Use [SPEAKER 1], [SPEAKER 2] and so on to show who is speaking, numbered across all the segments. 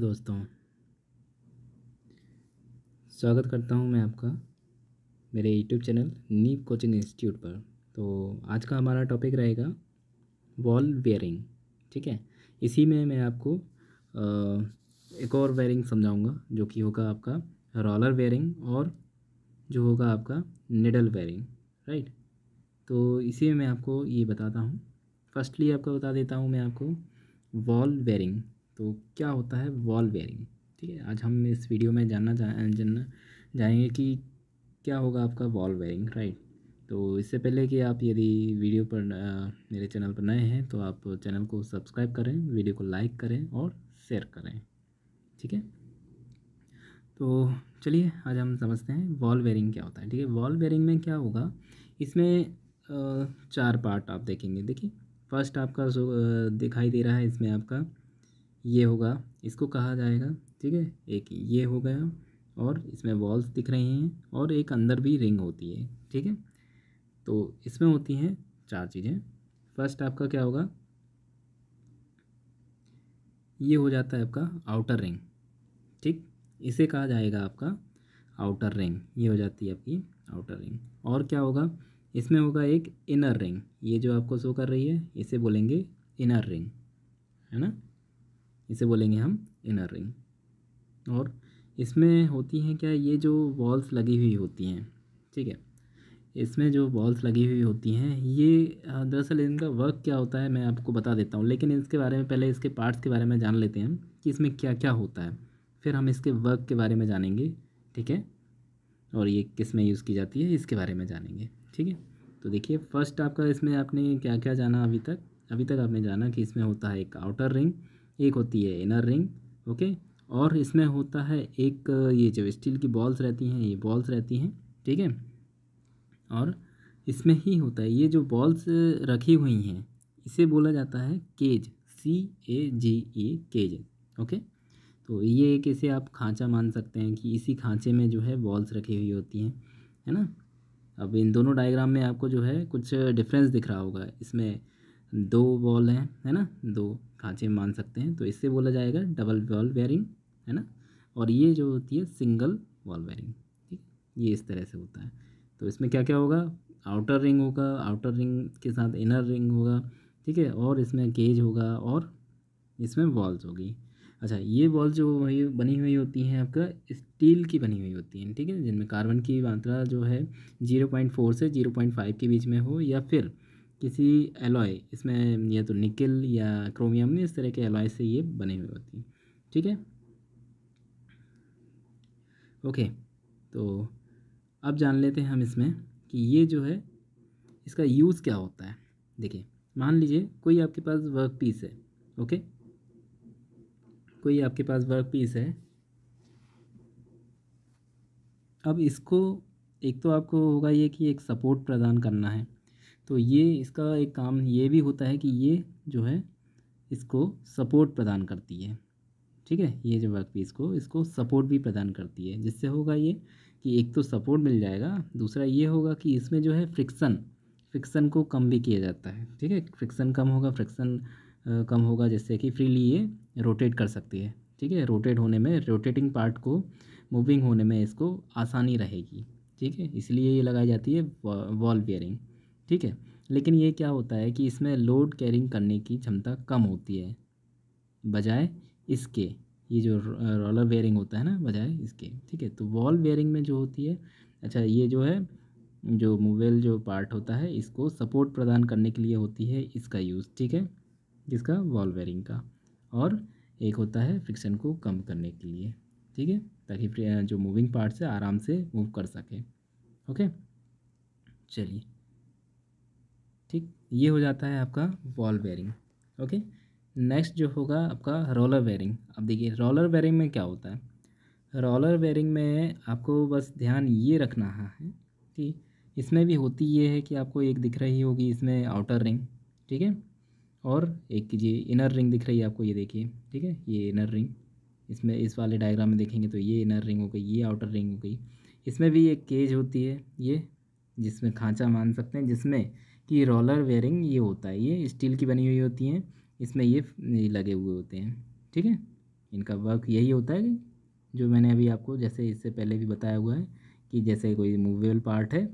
[SPEAKER 1] दोस्तों स्वागत करता हूं मैं आपका मेरे YouTube channel Neev coaching institute पर तो आज का हमारा टॉपिक रहेगा वॉल वेयरिंग ठीक है इसी में मैं आपको एक और वेयरिंग समझाऊंगा जो कि होगा आपका रॉलर वेयरिंग और जो होगा आपका निडल वेयरिंग राइट तो इसी में मैं आपको ये बताता हूँ फर्स्टली आपको बता देता हूँ मैं आपको वॉल वेयरिंग तो क्या होता है वॉल वेयरिंग ठीक है आज हम इस वीडियो में जानना जानना जाएंगे कि क्या होगा आपका वॉल बेयरिंग राइट तो इससे पहले कि आप यदि वीडियो पर आ, मेरे चैनल पर नए हैं तो आप चैनल को सब्सक्राइब करें वीडियो को लाइक करें और शेयर करें ठीक है तो चलिए आज हम समझते हैं वॉल बेयरिंग क्या होता है ठीक है वॉल वेयरिंग में क्या होगा इसमें चार पार्ट आप देखेंगे देखिए फर्स्ट आपका जो दिखाई दे रहा है इसमें आपका ये होगा इसको कहा जाएगा ठीक है एक ये हो गया और इसमें वॉल्स दिख रही हैं और एक अंदर भी रिंग होती है ठीक है तो इसमें होती हैं चार चीज़ें फर्स्ट आपका क्या होगा ये हो जाता है आपका आउटर रिंग ठीक इसे कहा जाएगा आपका आउटर रिंग ये हो जाती है आपकी आउटर रिंग और क्या होगा इसमें होगा एक इनर रिंग ये जो आपको शो कर रही है इसे बोलेंगे इनर रिंग है ना इसे बोलेंगे हम इनर रिंग और इसमें होती हैं क्या ये जो बॉल्स लगी हुई होती हैं ठीक है इसमें जो बॉल्स लगी हुई होती हैं ये दरअसल इनका वर्क क्या होता है मैं आपको बता देता हूँ लेकिन इसके बारे में पहले इसके पार्ट्स के बारे में जान लेते हैं कि इसमें क्या क्या होता है फिर हम इसके वर्क के बारे में जानेंगे ठीक है और ये किस में यूज़ की जाती है इसके बारे में जानेंगे ठीक है तो देखिए फर्स्ट आपका इसमें आपने क्या क्या जाना अभी तक अभी तक आपने जाना कि इसमें होता है एक आउटर रिंग एक होती है इनर रिंग ओके और इसमें होता है एक ये जो स्टील की बॉल्स रहती हैं ये बॉल्स रहती हैं ठीक है और इसमें ही होता है ये जो बॉल्स रखी हुई हैं इसे बोला जाता है cage C A G E cage okay तो ये एक इसे आप खांचा मान सकते हैं कि इसी खांचे में जो है बॉल्स रखी हुई होती हैं है ना अब इन दोनों डायग्राम में आपको जो है कुछ डिफरेंस दिख रहा होगा इसमें दो बॉल हैं है ना दो खाँचे मान सकते हैं तो इससे बोला जाएगा डबल वॉल बेयरिंग है ना और ये जो होती है सिंगल वॉल वेयरिंग ठीक ये इस तरह से होता है तो इसमें क्या क्या होगा आउटर रिंग होगा आउटर रिंग के साथ इनर रिंग होगा ठीक है और इसमें केज होगा और इसमें वॉल्स होगी अच्छा ये वॉल जो बनी हुई होती हैं आपका स्टील की बनी हुई होती हैं ठीक है जिनमें कार्बन की मात्रा जो है जीरो पॉइंट फोर से जीरो पॉइंट फाइव के बीच में हो या फिर किसी एलॉय इसमें या तो निकल या क्रोमियम इस तरह के एलॉय से ये बने हुए होती हैं ठीक है ओके तो अब जान लेते हैं हम इसमें कि ये जो है इसका यूज़ क्या होता है देखिए मान लीजिए कोई आपके पास वर्क पीस है ओके कोई आपके पास वर्क पीस है अब इसको एक तो आपको होगा ये कि एक सपोर्ट प्रदान करना है तो ये इसका एक काम ये भी होता है कि ये जो है इसको सपोर्ट प्रदान करती है ठीक है ये जो वर्क पीस को इसको सपोर्ट भी प्रदान करती है जिससे होगा ये कि एक तो सपोर्ट मिल जाएगा दूसरा ये होगा कि इसमें जो है फ्रिक्सन फ्रिक्सन को कम भी किया जाता है ठीक है फ्रिक्सन कम होगा फ्रिक्सन कम होगा जिससे कि फ्रीली ये रोटेट कर सकती है ठीक है रोटेट होने में रोटेटिंग पार्ट को मूविंग होने में इसको आसानी रहेगी ठीक है इसलिए ये लगाई जाती है वॉल बियरिंग ठीक है लेकिन ये क्या होता है कि इसमें लोड कैरिंग करने की क्षमता कम होती है बजाय इसके ये जो रोलर वेयरिंग होता है ना बजाय इसके ठीक है तो वॉल वेयरिंग में जो होती है अच्छा ये जो है जो मोबाइल जो पार्ट होता है इसको सपोर्ट प्रदान करने के लिए होती है इसका यूज़ ठीक है जिसका वॉल वेयरिंग का और एक होता है फ्रिक्शन को कम करने के लिए ठीक है ताकि जो मूविंग पार्ट से आराम से मूव कर सके ओके चलिए ठीक ये हो जाता है आपका बॉल बेरिंग ओके नेक्स्ट जो होगा आपका रोलर बेरिंग अब देखिए रोलर बेरिंग में क्या होता है रोलर बेरिंग में आपको बस ध्यान ये रखना है कि इसमें भी होती ये है कि आपको एक दिख रही होगी इसमें आउटर रिंग ठीक है और एक ये इनर रिंग दिख रही है आपको ये देखिए ठीक है ये इनर रिंग इसमें इस वाले डायग्राम में देखेंगे तो ये इनर रिंग हो गई ये आउटर रिंग हो गई इसमें भी एक केज होती है ये जिसमें खांचा मान सकते हैं जिसमें कि रोलर वेयरिंग ये होता है ये स्टील की बनी हुई होती हैं इसमें ये लगे हुए होते हैं ठीक है इनका वर्क यही होता है जो मैंने अभी आपको जैसे इससे पहले भी बताया हुआ है कि जैसे कोई मूवेबल पार्ट है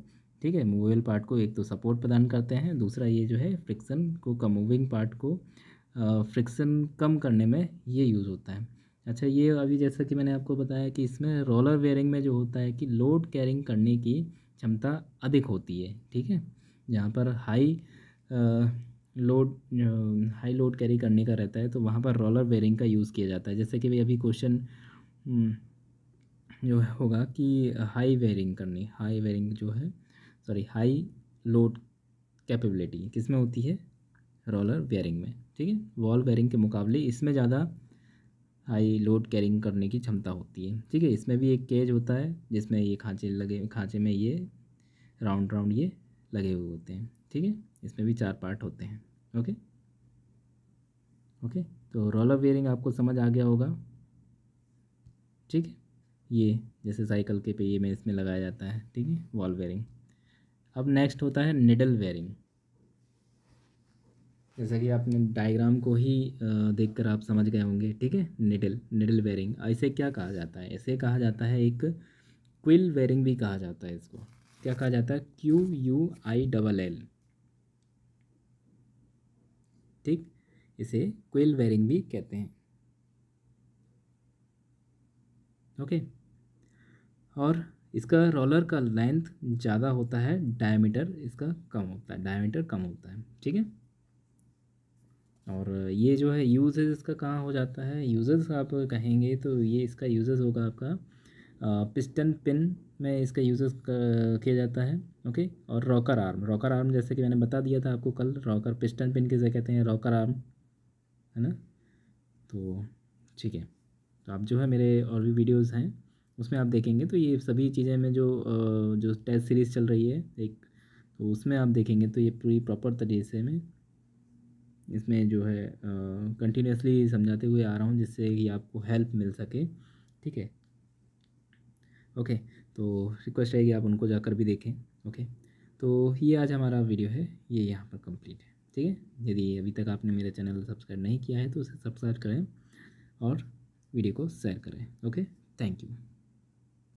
[SPEAKER 1] ठीक है मूवेबल पार्ट को एक तो सपोर्ट प्रदान करते हैं दूसरा ये जो है फ्रिक्शन को कम मूविंग पार्ट को फ्रिक्शन कम करने में ये यूज़ होता है अच्छा ये अभी जैसा कि मैंने आपको बताया कि इसमें रोलर वेयरिंग में जो होता है कि लोड कैरिंग करने की क्षमता अधिक होती है ठीक है जहाँ पर high load high load carry करने का रहता है तो वहाँ पर रोलर बेरिंग का यूज़ किया जाता है जैसे कि अभी क्वेश्चन हम्म, जो होगा कि हाई वेयरिंग करनी हाई वेयरिंग जो है सॉरी हाई लोड कैपेबिलिटी किस में होती है रोलर बेयरिंग में ठीक है वॉल वेयरिंग के मुकाबले इसमें ज़्यादा हाई लोड कैरिंग करने की क्षमता होती है ठीक है इसमें भी एक केज होता है जिसमें ये खाँचे लगे खाँचे में ये राउंड राउंड ये लगे हुए होते हैं ठीक है इसमें भी चार पार्ट होते हैं ओके ओके तो रोलर वेयरिंग आपको समझ आ गया होगा ठीक है ये जैसे साइकिल के पे ये में इसमें लगाया जाता है ठीक है वॉल वेयरिंग अब नेक्स्ट होता है निडल वेयरिंग जैसा कि आपने डायग्राम को ही देखकर आप समझ गए होंगे ठीक है निडल निडल वेयरिंग इसे क्या कहा जाता है इसे कहा जाता है एक क्विल वेयरिंग भी कहा जाता है इसको क्या कहा जाता है Q U I double L ठीक इसे क्वेल वेरिंग भी कहते हैं ओके okay. और इसका रोलर का लेंथ ज़्यादा होता है डायमीटर इसका कम होता है डायमीटर कम होता है ठीक है और ये जो है यूजेस इसका कहाँ हो जाता है यूजेस आप कहेंगे तो ये इसका यूजेस होगा आपका पिस्टन पिन में इसका यूज किया जाता है ओके और रॉकर आर्म रॉकर आर्म जैसे कि मैंने बता दिया था आपको कल रॉकर पिस्टन पिन किसे कहते हैं रॉकर आर्म है ना तो ठीक है तो आप जो है मेरे और भी वीडियोस हैं उसमें आप देखेंगे तो ये सभी चीज़ें में जो जो टेस्ट सीरीज़ चल रही है एक तो उसमें आप देखेंगे तो ये पूरी प्रॉपर तरीके से मैं इसमें जो है कंटिन्यूसली समझाते हुए आ रहा हूँ जिससे कि आपको हेल्प मिल सके ठीक है ओके तो रिक्वेस्ट है कि आप उनको जाकर भी देखें ओके तो ये आज हमारा वीडियो है ये यहाँ पर कंप्लीट है ठीक है यदि अभी तक आपने मेरा चैनल सब्सक्राइब नहीं किया है तो उसे सब्सक्राइब करें और वीडियो को शेयर करें ओके थैंक यू